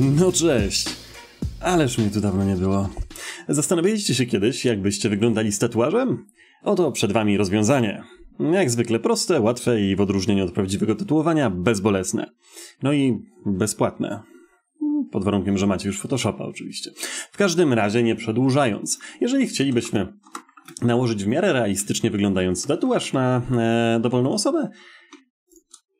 No cześć! Ależ mnie tu dawno nie było. Zastanawialiście się kiedyś, jakbyście wyglądali z tatuażem? Oto przed wami rozwiązanie. Jak zwykle proste, łatwe i w odróżnieniu od prawdziwego tatuowania bezbolesne. No i bezpłatne. Pod warunkiem, że macie już Photoshopa oczywiście. W każdym razie nie przedłużając. Jeżeli chcielibyśmy nałożyć w miarę realistycznie wyglądający tatuaż na e, dowolną osobę,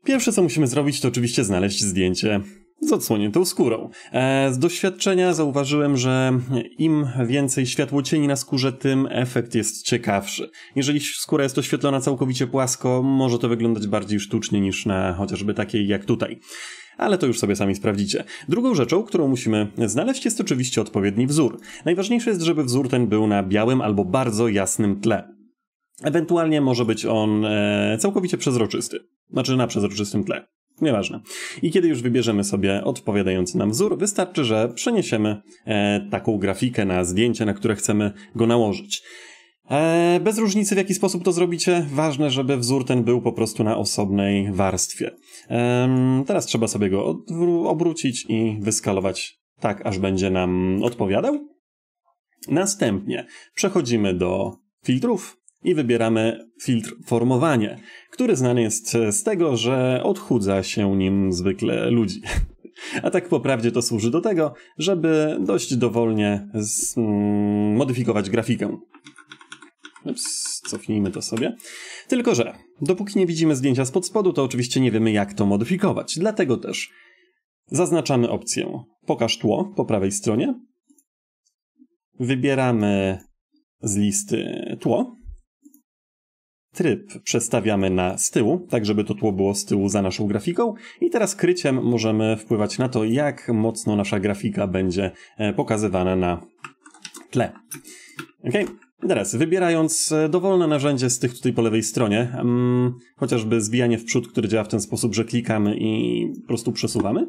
Pierwsze, co musimy zrobić, to oczywiście znaleźć zdjęcie z odsłoniętą skórą. E, z doświadczenia zauważyłem, że im więcej światło cieni na skórze, tym efekt jest ciekawszy. Jeżeli skóra jest oświetlona całkowicie płasko, może to wyglądać bardziej sztucznie niż na chociażby takiej jak tutaj ale to już sobie sami sprawdzicie. Drugą rzeczą, którą musimy znaleźć, jest oczywiście odpowiedni wzór. Najważniejsze jest, żeby wzór ten był na białym albo bardzo jasnym tle. Ewentualnie może być on e, całkowicie przezroczysty, znaczy na przezroczystym tle. Nieważne. I kiedy już wybierzemy sobie odpowiadający nam wzór, wystarczy, że przeniesiemy e, taką grafikę na zdjęcie, na które chcemy go nałożyć. E, bez różnicy w jaki sposób to zrobicie, ważne, żeby wzór ten był po prostu na osobnej warstwie. Teraz trzeba sobie go obrócić i wyskalować tak, aż będzie nam odpowiadał. Następnie przechodzimy do filtrów i wybieramy filtr formowanie, który znany jest z tego, że odchudza się nim zwykle ludzi. A tak po prawdzie to służy do tego, żeby dość dowolnie mm, modyfikować grafikę. Ups, cofnijmy to sobie. Tylko, że dopóki nie widzimy zdjęcia spod spodu, to oczywiście nie wiemy jak to modyfikować. Dlatego też zaznaczamy opcję pokaż tło po prawej stronie. Wybieramy z listy tło tryb przestawiamy na z tyłu, tak żeby to tło było z tyłu za naszą grafiką i teraz kryciem możemy wpływać na to, jak mocno nasza grafika będzie e, pokazywana na tle. Ok, Okay. Teraz, wybierając e, dowolne narzędzie z tych tutaj po lewej stronie, hmm, chociażby zbijanie w przód, które działa w ten sposób, że klikamy i po prostu przesuwamy,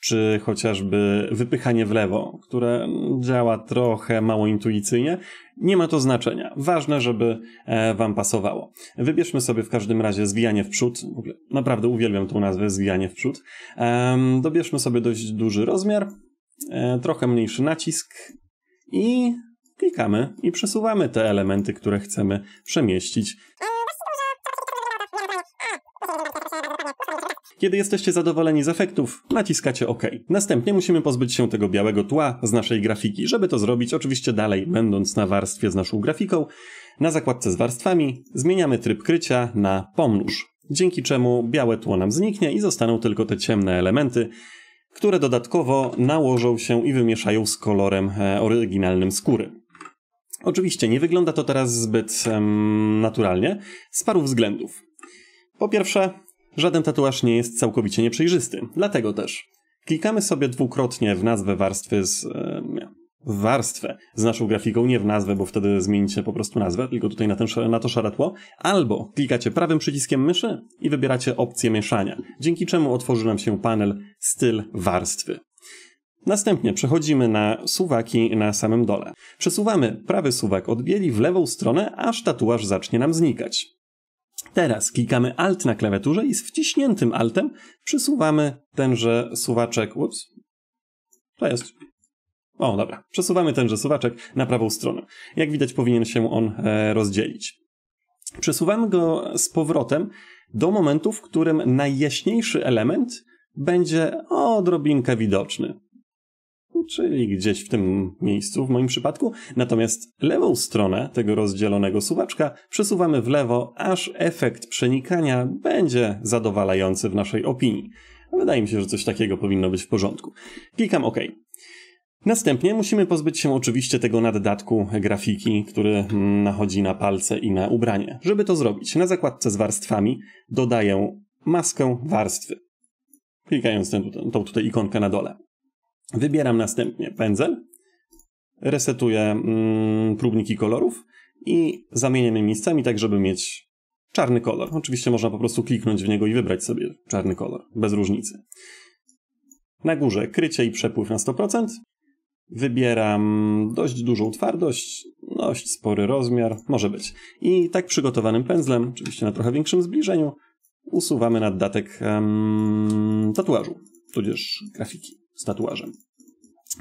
czy chociażby wypychanie w lewo, które działa trochę mało intuicyjnie, nie ma to znaczenia. Ważne, żeby e, wam pasowało. Wybierzmy sobie w każdym razie zwijanie w przód. W ogóle naprawdę uwielbiam tą nazwę zwijanie w przód. Dobierzmy sobie dość duży rozmiar, e, trochę mniejszy nacisk i klikamy i przesuwamy te elementy, które chcemy przemieścić. Kiedy jesteście zadowoleni z efektów, naciskacie OK. Następnie musimy pozbyć się tego białego tła z naszej grafiki. Żeby to zrobić, oczywiście dalej, będąc na warstwie z naszą grafiką, na zakładce z warstwami zmieniamy tryb krycia na pomnóż, dzięki czemu białe tło nam zniknie i zostaną tylko te ciemne elementy, które dodatkowo nałożą się i wymieszają z kolorem e, oryginalnym skóry. Oczywiście nie wygląda to teraz zbyt em, naturalnie z paru względów. Po pierwsze, Żaden tatuaż nie jest całkowicie nieprzejrzysty, dlatego też. Klikamy sobie dwukrotnie w nazwę warstwy z... E, w warstwę z naszą grafiką, nie w nazwę, bo wtedy zmienicie po prostu nazwę, tylko tutaj na, ten, na to szare tło, albo klikacie prawym przyciskiem myszy i wybieracie opcję mieszania, dzięki czemu otworzy nam się panel styl warstwy. Następnie przechodzimy na suwaki na samym dole. Przesuwamy prawy suwak od bieli w lewą stronę, aż tatuaż zacznie nam znikać. Teraz klikamy Alt na klawiaturze i z wciśniętym Altem przesuwamy tenże suwaczek. Ups. To jest. O, dobra. Przesuwamy tenże suwaczek na prawą stronę. Jak widać, powinien się on e, rozdzielić. Przesuwamy go z powrotem do momentu, w którym najjaśniejszy element będzie odrobinkę widoczny czyli gdzieś w tym miejscu w moim przypadku. Natomiast lewą stronę tego rozdzielonego suwaczka przesuwamy w lewo, aż efekt przenikania będzie zadowalający w naszej opinii. Wydaje mi się, że coś takiego powinno być w porządku. Klikam OK. Następnie musimy pozbyć się oczywiście tego naddatku grafiki, który nachodzi na palce i na ubranie. Żeby to zrobić, na zakładce z warstwami dodaję maskę warstwy. Klikając tę, tą tutaj ikonkę na dole. Wybieram następnie pędzel, resetuję mm, próbniki kolorów i zamieniamy je miejscami tak, żeby mieć czarny kolor. Oczywiście można po prostu kliknąć w niego i wybrać sobie czarny kolor, bez różnicy. Na górze krycie i przepływ na 100%. Wybieram dość dużą twardość, dość spory rozmiar, może być. I tak przygotowanym pędzlem, oczywiście na trochę większym zbliżeniu, usuwamy naddatek tatuażu, tudzież grafiki z tatuażem.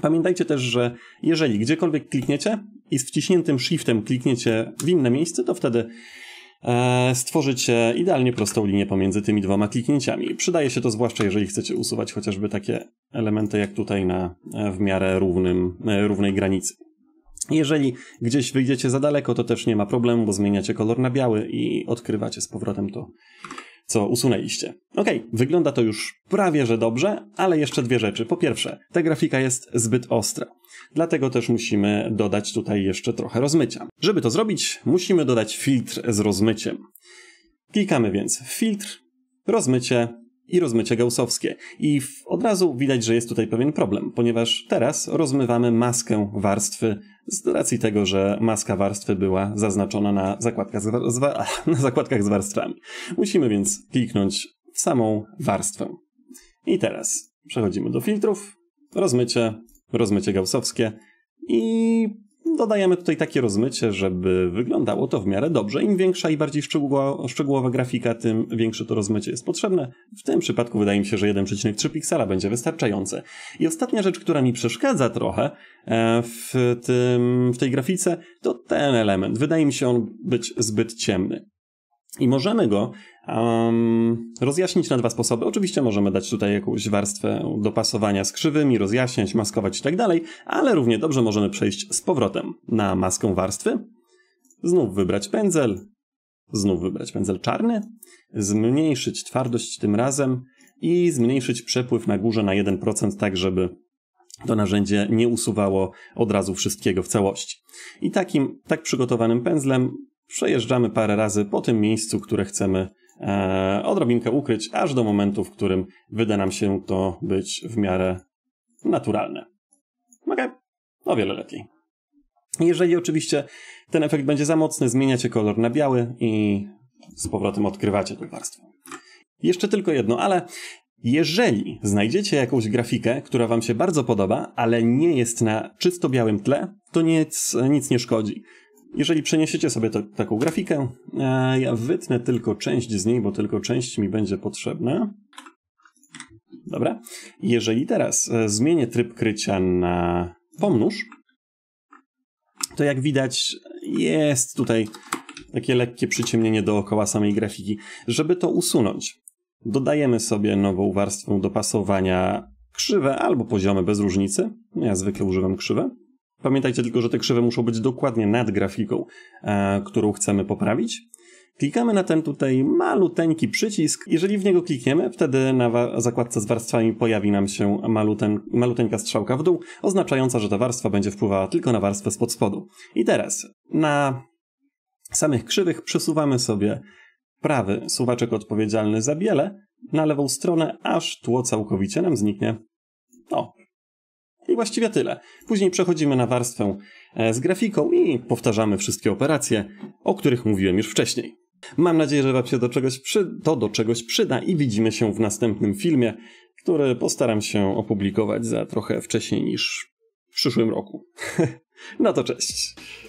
Pamiętajcie też, że jeżeli gdziekolwiek klikniecie i z wciśniętym shiftem klikniecie w inne miejsce, to wtedy e, stworzycie idealnie prostą linię pomiędzy tymi dwoma kliknięciami. Przydaje się to zwłaszcza, jeżeli chcecie usuwać chociażby takie elementy jak tutaj na e, w miarę równym, e, równej granicy. Jeżeli gdzieś wyjdziecie za daleko, to też nie ma problemu, bo zmieniacie kolor na biały i odkrywacie z powrotem to co usunęliście. Okej, okay, wygląda to już prawie że dobrze, ale jeszcze dwie rzeczy. Po pierwsze, ta grafika jest zbyt ostra, dlatego też musimy dodać tutaj jeszcze trochę rozmycia. Żeby to zrobić, musimy dodać filtr z rozmyciem. Klikamy więc filtr, rozmycie, i rozmycie gaussowskie. I od razu widać, że jest tutaj pewien problem, ponieważ teraz rozmywamy maskę warstwy z racji tego, że maska warstwy była zaznaczona na zakładkach z, na zakładkach z warstwami. Musimy więc kliknąć w samą warstwę. I teraz przechodzimy do filtrów, rozmycie, rozmycie gaussowskie i dodajemy tutaj takie rozmycie, żeby wyglądało to w miarę dobrze. Im większa i bardziej szczegółowa, szczegółowa grafika, tym większe to rozmycie jest potrzebne. W tym przypadku wydaje mi się, że 1,3 piksela będzie wystarczające. I ostatnia rzecz, która mi przeszkadza trochę e, w, tym, w tej grafice, to ten element. Wydaje mi się on być zbyt ciemny. I możemy go um, rozjaśnić na dwa sposoby. Oczywiście możemy dać tutaj jakąś warstwę dopasowania z krzywymi, rozjaśniać, maskować i tak dalej, ale równie dobrze możemy przejść z powrotem na maskę warstwy, znów wybrać pędzel, znów wybrać pędzel czarny, zmniejszyć twardość tym razem i zmniejszyć przepływ na górze na 1%, tak żeby to narzędzie nie usuwało od razu wszystkiego w całości. I takim, tak przygotowanym pędzlem przejeżdżamy parę razy po tym miejscu, które chcemy e, odrobinkę ukryć, aż do momentu, w którym wyda nam się to być w miarę naturalne. OK, o wiele lepiej. Jeżeli oczywiście ten efekt będzie za mocny, zmieniacie kolor na biały i z powrotem odkrywacie tę warstwę. Jeszcze tylko jedno, ale jeżeli znajdziecie jakąś grafikę, która Wam się bardzo podoba, ale nie jest na czysto białym tle, to nic, nic nie szkodzi jeżeli przeniesiecie sobie taką grafikę, e, ja wytnę tylko część z niej, bo tylko część mi będzie potrzebna. Dobra. Jeżeli teraz e, zmienię tryb krycia na pomnóż, to jak widać jest tutaj takie lekkie przyciemnienie dookoła samej grafiki. Żeby to usunąć, dodajemy sobie nową warstwę dopasowania krzywe albo poziome bez różnicy. Ja zwykle używam krzywe. Pamiętajcie tylko, że te krzywe muszą być dokładnie nad grafiką, e, którą chcemy poprawić. Klikamy na ten tutaj maluteńki przycisk. Jeżeli w niego klikniemy, wtedy na zakładce z warstwami pojawi nam się maluten maluteńka strzałka w dół, oznaczająca, że ta warstwa będzie wpływała tylko na warstwę spod spodu. I teraz na samych krzywych przesuwamy sobie prawy suwaczek odpowiedzialny za biele na lewą stronę, aż tło całkowicie nam zniknie. O, i właściwie tyle. Później przechodzimy na warstwę e, z grafiką i powtarzamy wszystkie operacje, o których mówiłem już wcześniej. Mam nadzieję, że Wam się do czegoś przy... to do czegoś przyda i widzimy się w następnym filmie, który postaram się opublikować za trochę wcześniej niż w przyszłym roku. no to cześć!